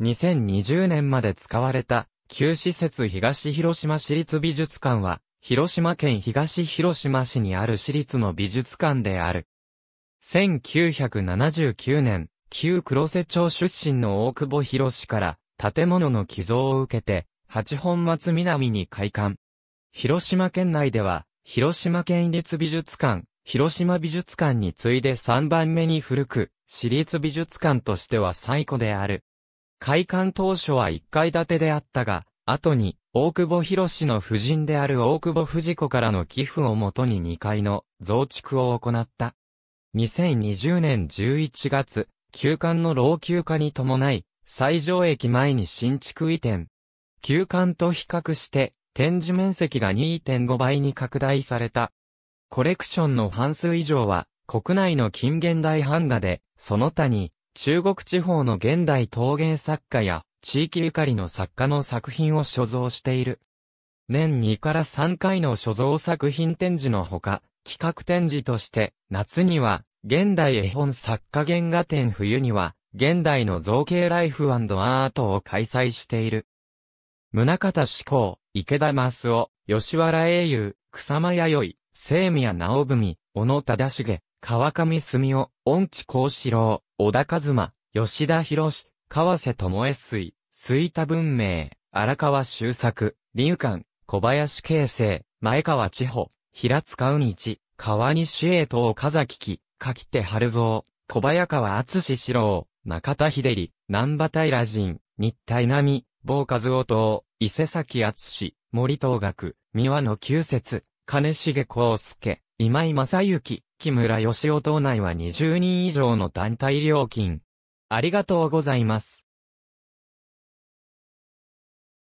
2020年まで使われた、旧施設東広島市立美術館は、広島県東広島市にある市立の美術館である。1979年、旧黒瀬町出身の大久保博士から、建物の寄贈を受けて、八本松南に開館。広島県内では、広島県立美術館、広島美術館に次いで3番目に古く、私立美術館としては最古である。開館当初は1階建てであったが、後に、大久保博士の夫人である大久保藤子からの寄付をもとに2階の増築を行った。2020年11月、休館の老朽化に伴い、最上駅前に新築移転。休館と比較して、展示面積が2.5倍に拡大された。コレクションの半数以上は、国内の近現代版画で、その他に、中国地方の現代陶芸作家や地域ゆかりの作家の作品を所蔵している。年2から3回の所蔵作品展示のほか、企画展示として、夏には、現代絵本作家原画展冬には、現代の造形ライフアートを開催している。宗方志向、池田益夫、吉原英雄、草間弥生、清宮直文、小野忠重、川上澄夫、恩智幸四郎、小田和馬、吉田博士、川瀬智恵水、水田文明、荒川修作、竜館、小林慶生、前川千穂、平塚う一、川西栄東風崎木、柿手春蔵、小早川厚志四郎、中田秀里、南波平人、日田稲美、某和夫党、伊勢崎厚志、森東学、三輪の旧説、金重康介、今井正幸、木村義夫等内は20人以上の団体料金。ありがとうございます。